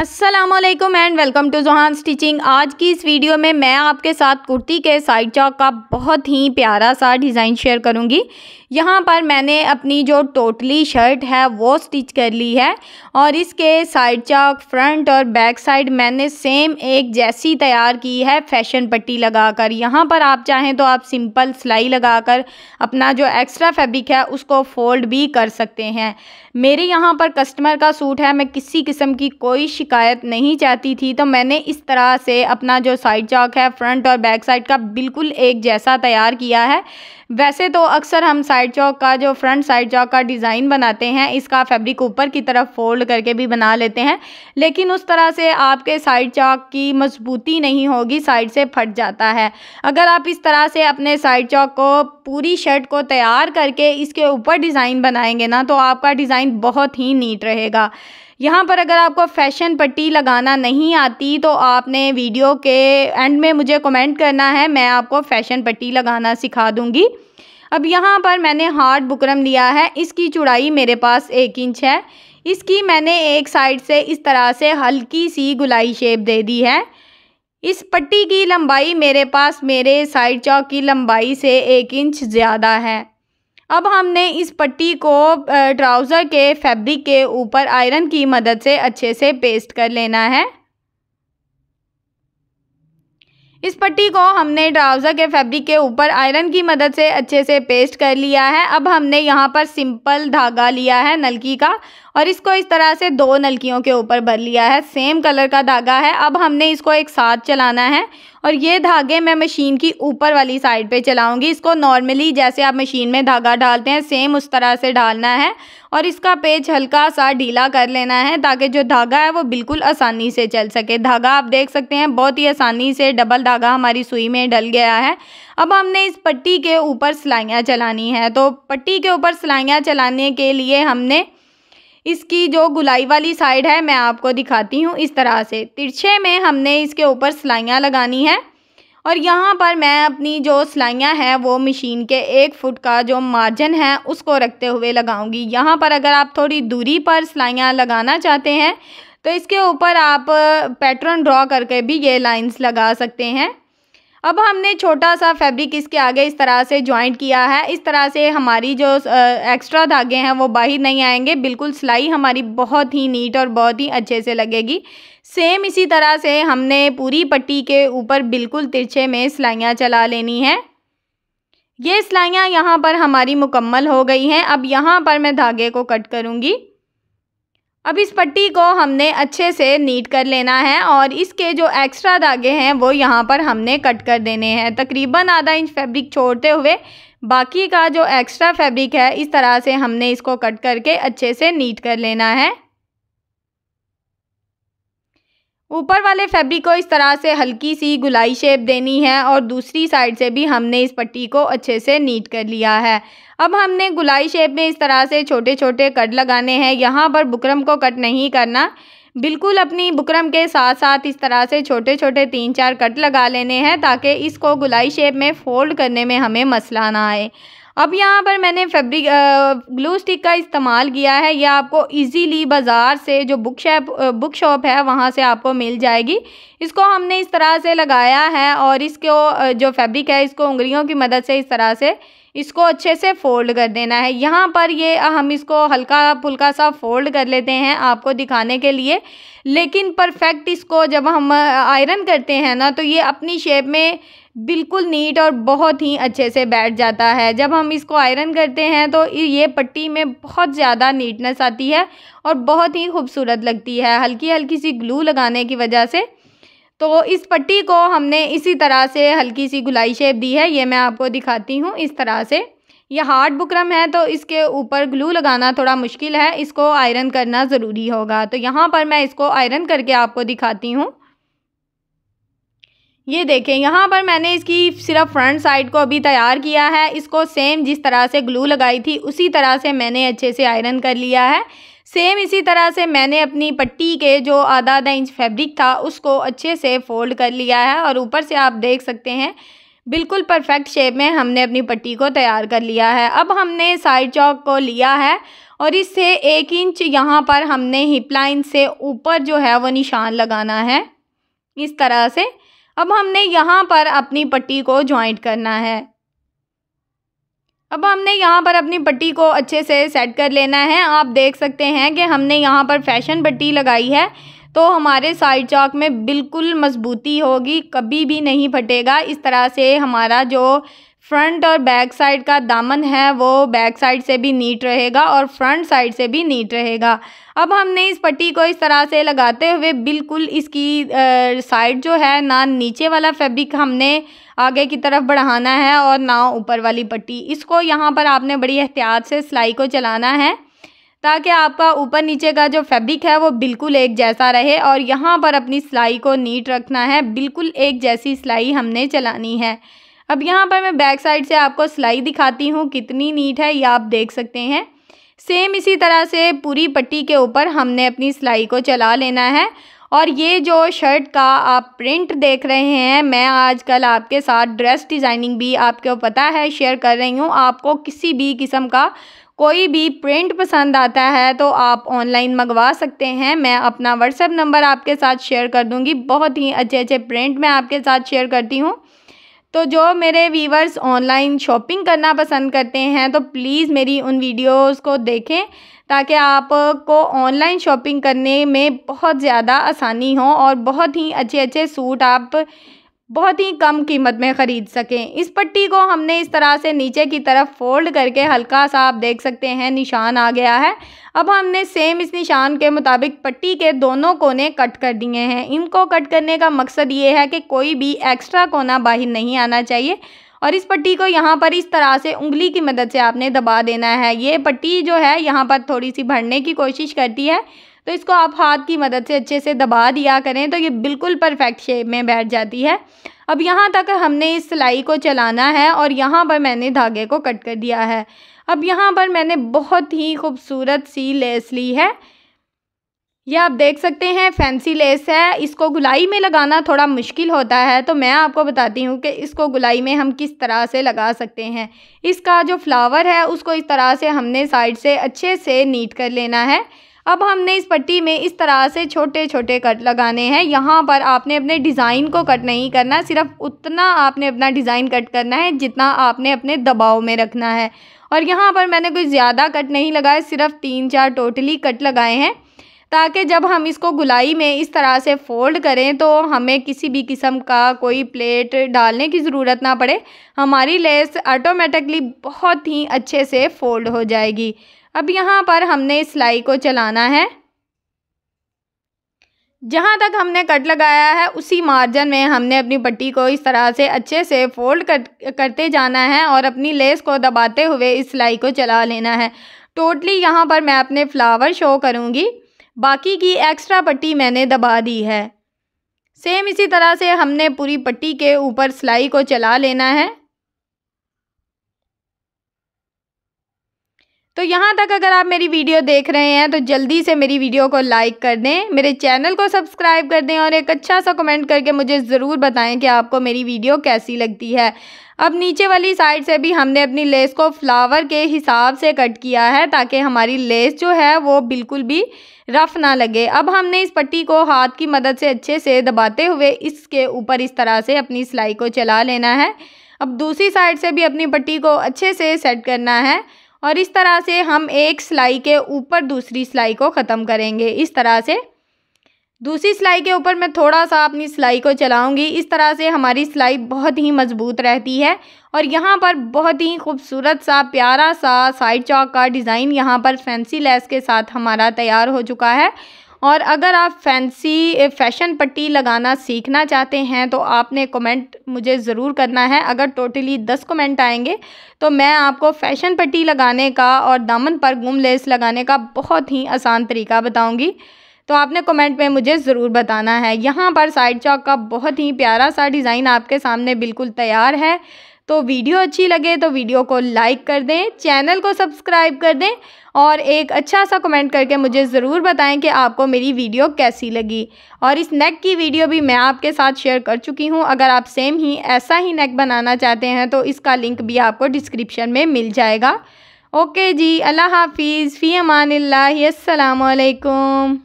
Aslam and welcome to जोहान stitching आज की इस वीडियो में मैं आपके साथ कुर्ती के साइड चौक का बहुत ही प्यारा सा डिज़ाइन शेयर करूंगी यहाँ पर मैंने अपनी जो टोटली शर्ट है वो स्टिच कर ली है और इसके साइड चौक फ्रंट और बैक साइड मैंने सेम एक जैसी तैयार की है फैशन पट्टी लगाकर यहाँ पर आप चाहें तो आप सिंपल सिलाई कर अपना जो एक्स्ट्रा फैब्रिक है उसको फोल्ड भी कर सकते हैं मेरे यहाँ पर कस्टमर का सूट है मैं किसी किस्म की कोई शिकायत नहीं चाहती थी तो मैंने इस तरह से अपना जो साइड चौक है फ्रंट और बैक साइड का बिल्कुल एक जैसा तैयार किया है वैसे तो अक्सर हम साइड चौक का जो फ्रंट साइड चौक का डिज़ाइन बनाते हैं इसका फैब्रिक ऊपर की तरफ फोल्ड करके भी बना लेते हैं लेकिन उस तरह से आपके साइड चौक की मजबूती नहीं होगी साइड से फट जाता है अगर आप इस तरह से अपने साइड चौक को पूरी शर्ट को तैयार करके इसके ऊपर डिज़ाइन बनाएंगे ना तो आपका डिज़ाइन बहुत ही नीट रहेगा यहाँ पर अगर आपको फैशन पट्टी लगाना नहीं आती तो आपने वीडियो के एंड में मुझे कमेंट करना है मैं आपको फैशन पट्टी लगाना सिखा दूँगी अब यहाँ पर मैंने हार्ड बुकरम लिया है इसकी चुड़ाई मेरे पास एक इंच है इसकी मैंने एक साइड से इस तरह से हल्की सी गुलाई शेप दे दी है इस पट्टी की लंबाई मेरे पास मेरे साइड चौक की लंबाई से एक इंच ज़्यादा है अब हमने इस पट्टी को ट्राउज़र के फैब्रिक के ऊपर आयरन की मदद से अच्छे से पेस्ट कर लेना है इस पट्टी को हमने ट्राउज़र के फैब्रिक के ऊपर आयरन की मदद से अच्छे से पेस्ट कर लिया है अब हमने यहाँ पर सिंपल धागा लिया है नलकी का और इसको इस तरह से दो नलकियों के ऊपर भर लिया है सेम कलर का धागा है अब हमने इसको एक साथ चलाना है और ये धागे मैं मशीन की ऊपर वाली साइड पे चलाऊंगी इसको नॉर्मली जैसे आप मशीन में धागा डालते हैं सेम उस तरह से डालना है और इसका पेज हल्का सा ढीला कर लेना है ताकि जो धागा है वो बिल्कुल आसानी से चल सके धागा आप देख सकते हैं बहुत ही आसानी से डबल धागा हमारी सुई में डल गया है अब हमने इस पट्टी के ऊपर सिलाइयाँ चलानी है तो पट्टी के ऊपर सिलाइयाँ चलाने के लिए हमने इसकी जो गुलाई वाली साइड है मैं आपको दिखाती हूँ इस तरह से तिरछे में हमने इसके ऊपर सिलाइयाँ लगानी है और यहाँ पर मैं अपनी जो सिलाइयाँ हैं वो मशीन के एक फ़ुट का जो मार्जिन है उसको रखते हुए लगाऊंगी यहाँ पर अगर आप थोड़ी दूरी पर सिलाइयाँ लगाना चाहते हैं तो इसके ऊपर आप पैटर्न ड्रॉ करके भी ये लाइंस लगा सकते हैं अब हमने छोटा सा फैब्रिक इसके आगे इस तरह से ज्वाइंट किया है इस तरह से हमारी जो एक्स्ट्रा धागे हैं वो बाहर नहीं आएंगे बिल्कुल सिलाई हमारी बहुत ही नीट और बहुत ही अच्छे से लगेगी सेम इसी तरह से हमने पूरी पट्टी के ऊपर बिल्कुल तिरछे में सिलाइयाँ चला लेनी है ये सिलाइयाँ यहाँ पर हमारी मुकम्मल हो गई हैं अब यहाँ पर मैं धागे को कट करूँगी अब इस पट्टी को हमने अच्छे से नीट कर लेना है और इसके जो एक्स्ट्रा धागे हैं वो यहाँ पर हमने कट कर देने हैं तकरीबन आधा इंच फैब्रिक छोड़ते हुए बाकी का जो एक्स्ट्रा फैब्रिक है इस तरह से हमने इसको कट करके अच्छे से नीट कर लेना है ऊपर वाले फैब्रिक को इस तरह से हल्की सी गुलाई शेप देनी है और दूसरी साइड से भी हमने इस पट्टी को अच्छे से नीट कर लिया है अब हमने गुलाई शेप में इस तरह से छोटे छोटे कट लगाने हैं यहाँ पर बुकरम को कट नहीं करना बिल्कुल अपनी बुकरम के साथ साथ इस तरह से छोटे छोटे तीन चार कट लगा लेने हैं ताकि इसको गुलाई शेप में फ़ोल्ड करने में हमें मसला ना आए अब यहाँ पर मैंने फैब्रिक ग्लू स्टिक का इस्तेमाल किया है यह आपको इजीली बाज़ार से जो बुक शॉप बुक शॉप है वहाँ से आपको मिल जाएगी इसको हमने इस तरह से लगाया है और इसको जो फैब्रिक है इसको उंगलियों की मदद से इस तरह से इसको अच्छे से फ़ोल्ड कर देना है यहाँ पर ये हम इसको हल्का फुल्का सा फ़ोल्ड कर लेते हैं आपको दिखाने के लिए लेकिन परफेक्ट इसको जब हम आयरन करते हैं ना तो ये अपनी शेप में बिल्कुल नीट और बहुत ही अच्छे से बैठ जाता है जब हम इसको आयरन करते हैं तो ये पट्टी में बहुत ज़्यादा नीटनेस आती है और बहुत ही खूबसूरत लगती है हल्की हल्की सी ग्लू लगाने की वजह से तो इस पट्टी को हमने इसी तरह से हल्की सी गुलाई शेप दी है ये मैं आपको दिखाती हूँ इस तरह से यह हार्ड बुकरम है तो इसके ऊपर ग्लू लगाना थोड़ा मुश्किल है इसको आयरन करना ज़रूरी होगा तो यहाँ पर मैं इसको आयरन करके आपको दिखाती हूँ ये देखें यहाँ पर मैंने इसकी सिर्फ फ्रंट साइड को अभी तैयार किया है इसको सेम जिस तरह से ग्लू लगाई थी उसी तरह से मैंने अच्छे से आयरन कर लिया है सेम इसी तरह से मैंने अपनी पट्टी के जो आधा आधा इंच फैब्रिक था उसको अच्छे से फोल्ड कर लिया है और ऊपर से आप देख सकते हैं बिल्कुल परफेक्ट शेप में हमने अपनी पट्टी को तैयार कर लिया है अब हमने साइड चौक को लिया है और इससे एक इंच यहाँ पर हमने हिप लाइन से ऊपर जो है वो निशान लगाना है इस तरह से अब हमने यहाँ पर अपनी पट्टी को ज्वाइंट करना है अब हमने यहाँ पर अपनी पट्टी को अच्छे से सेट कर लेना है आप देख सकते हैं कि हमने यहाँ पर फैशन पट्टी लगाई है तो हमारे साइड चौक में बिल्कुल मजबूती होगी कभी भी नहीं फटेगा इस तरह से हमारा जो फ्रंट और बैक साइड का दामन है वो बैक साइड से भी नीट रहेगा और फ्रंट साइड से भी नीट रहेगा अब हमने इस पट्टी को इस तरह से लगाते हुए बिल्कुल इसकी साइड जो है ना नीचे वाला फैब्रिक हमने आगे की तरफ बढ़ाना है और ना ऊपर वाली पट्टी इसको यहाँ पर आपने बड़ी एहतियात से सिलाई को चलाना है ताकि आपका ऊपर नीचे का जो फैब्रिक है वो बिल्कुल एक जैसा रहे और यहाँ पर अपनी सिलाई को नीट रखना है बिल्कुल एक जैसी सिलाई हमने चलानी है अब यहाँ पर मैं बैक साइड से आपको सिलाई दिखाती हूँ कितनी नीट है ये आप देख सकते हैं सेम इसी तरह से पूरी पट्टी के ऊपर हमने अपनी सिलाई को चला लेना है और ये जो शर्ट का आप प्रिंट देख रहे हैं मैं आजकल आपके साथ ड्रेस डिज़ाइनिंग भी आपको पता है शेयर कर रही हूँ आपको किसी भी किस्म का कोई भी प्रिंट पसंद आता है तो आप ऑनलाइन मंगवा सकते हैं मैं अपना व्हाट्सएप नंबर आपके साथ शेयर कर दूंगी बहुत ही अच्छे अच्छे प्रिंट मैं आपके साथ शेयर करती हूँ तो जो मेरे व्यूवर्स ऑनलाइन शॉपिंग करना पसंद करते हैं तो प्लीज़ मेरी उन वीडियोस को देखें ताकि आपको ऑनलाइन शॉपिंग करने में बहुत ज़्यादा आसानी हो और बहुत ही अच्छे अच्छे सूट आप बहुत ही कम कीमत में ख़रीद सकें इस पट्टी को हमने इस तरह से नीचे की तरफ फोल्ड करके हल्का सा आप देख सकते हैं निशान आ गया है अब हमने सेम इस निशान के मुताबिक पट्टी के दोनों कोने कट कर दिए हैं इनको कट करने का मकसद ये है कि कोई भी एक्स्ट्रा कोना बाहर नहीं आना चाहिए और इस पट्टी को यहाँ पर इस तरह से उंगली की मदद से आपने दबा देना है ये पट्टी जो है यहाँ पर थोड़ी सी भरने की कोशिश करती है तो इसको आप हाथ की मदद से अच्छे से दबा दिया करें तो ये बिल्कुल परफेक्ट शेप में बैठ जाती है अब यहाँ तक हमने इस सिलाई को चलाना है और यहाँ पर मैंने धागे को कट कर दिया है अब यहाँ पर मैंने बहुत ही खूबसूरत सी लेस ली है यह आप देख सकते हैं फैंसी लेस है इसको गुलाई में लगाना थोड़ा मुश्किल होता है तो मैं आपको बताती हूँ कि इसको गुलाई में हम किस तरह से लगा सकते हैं इसका जो फ्लावर है उसको इस तरह से हमने साइड से अच्छे से नीट कर लेना है अब हमने इस पट्टी में इस तरह से छोटे छोटे कट लगाने हैं यहाँ पर आपने अपने डिज़ाइन को कट नहीं करना सिर्फ उतना आपने अपना डिज़ाइन कट करना है जितना आपने अपने दबाव में रखना है और यहाँ पर मैंने कुछ ज़्यादा कट नहीं लगाए सिर्फ तीन चार टोटली कट लगाए हैं ताकि जब हम इसको गुलाई में इस तरह से फ़ोल्ड करें तो हमें किसी भी किस्म का कोई प्लेट डालने की ज़रूरत ना पड़े हमारी लेस ऑटोमेटिकली बहुत ही अच्छे से फ़ोल्ड हो जाएगी अब यहाँ पर हमने सिलाई को चलाना है जहाँ तक हमने कट लगाया है उसी मार्जिन में हमने अपनी पट्टी को इस तरह से अच्छे से फोल्ड कर करते जाना है और अपनी लेस को दबाते हुए इस सिलाई को चला लेना है टोटली यहाँ पर मैं अपने फ्लावर शो करूँगी बाकी की एक्स्ट्रा पट्टी मैंने दबा दी है सेम इसी तरह से हमने पूरी पट्टी के ऊपर सिलाई को चला लेना है तो यहाँ तक अगर आप मेरी वीडियो देख रहे हैं तो जल्दी से मेरी वीडियो को लाइक कर दें मेरे चैनल को सब्सक्राइब कर दें और एक अच्छा सा कमेंट करके मुझे ज़रूर बताएं कि आपको मेरी वीडियो कैसी लगती है अब नीचे वाली साइड से भी हमने अपनी लेस को फ्लावर के हिसाब से कट किया है ताकि हमारी लेस जो है वो बिल्कुल भी रफ़ ना लगे अब हमने इस पट्टी को हाथ की मदद से अच्छे से दबाते हुए इसके ऊपर इस तरह से अपनी सिलाई को चला लेना है अब दूसरी साइड से भी अपनी पट्टी को अच्छे से सेट करना है और इस तरह से हम एक सिलाई के ऊपर दूसरी सिलाई को ख़त्म करेंगे इस तरह से दूसरी सिलाई के ऊपर मैं थोड़ा सा अपनी सिलाई को चलाऊंगी इस तरह से हमारी सिलाई बहुत ही मज़बूत रहती है और यहाँ पर बहुत ही खूबसूरत सा प्यारा सा साइड चौक का डिज़ाइन यहाँ पर फैंसी लेस के साथ हमारा तैयार हो चुका है और अगर आप फैंसी फैशन पट्टी लगाना सीखना चाहते हैं तो आपने कमेंट मुझे ज़रूर करना है अगर टोटली दस कमेंट आएंगे तो मैं आपको फैशन पट्टी लगाने का और दामन पर गुम लेस लगाने का बहुत ही आसान तरीका बताऊँगी तो आपने कमेंट में मुझे ज़रूर बताना है यहाँ पर साइड चौक का बहुत ही प्यारा सा डिज़ाइन आपके सामने बिल्कुल तैयार है तो वीडियो अच्छी लगे तो वीडियो को लाइक कर दें चैनल को सब्सक्राइब कर दें और एक अच्छा सा कमेंट करके मुझे ज़रूर बताएं कि आपको मेरी वीडियो कैसी लगी और इस नेक की वीडियो भी मैं आपके साथ शेयर कर चुकी हूँ अगर आप सेम ही ऐसा ही नेक बनाना चाहते हैं तो इसका लिंक भी आपको डिस्क्रिप्शन में मिल जाएगा ओके जी अल्लाह हाफिज़ फ़ी अमान अल्लाम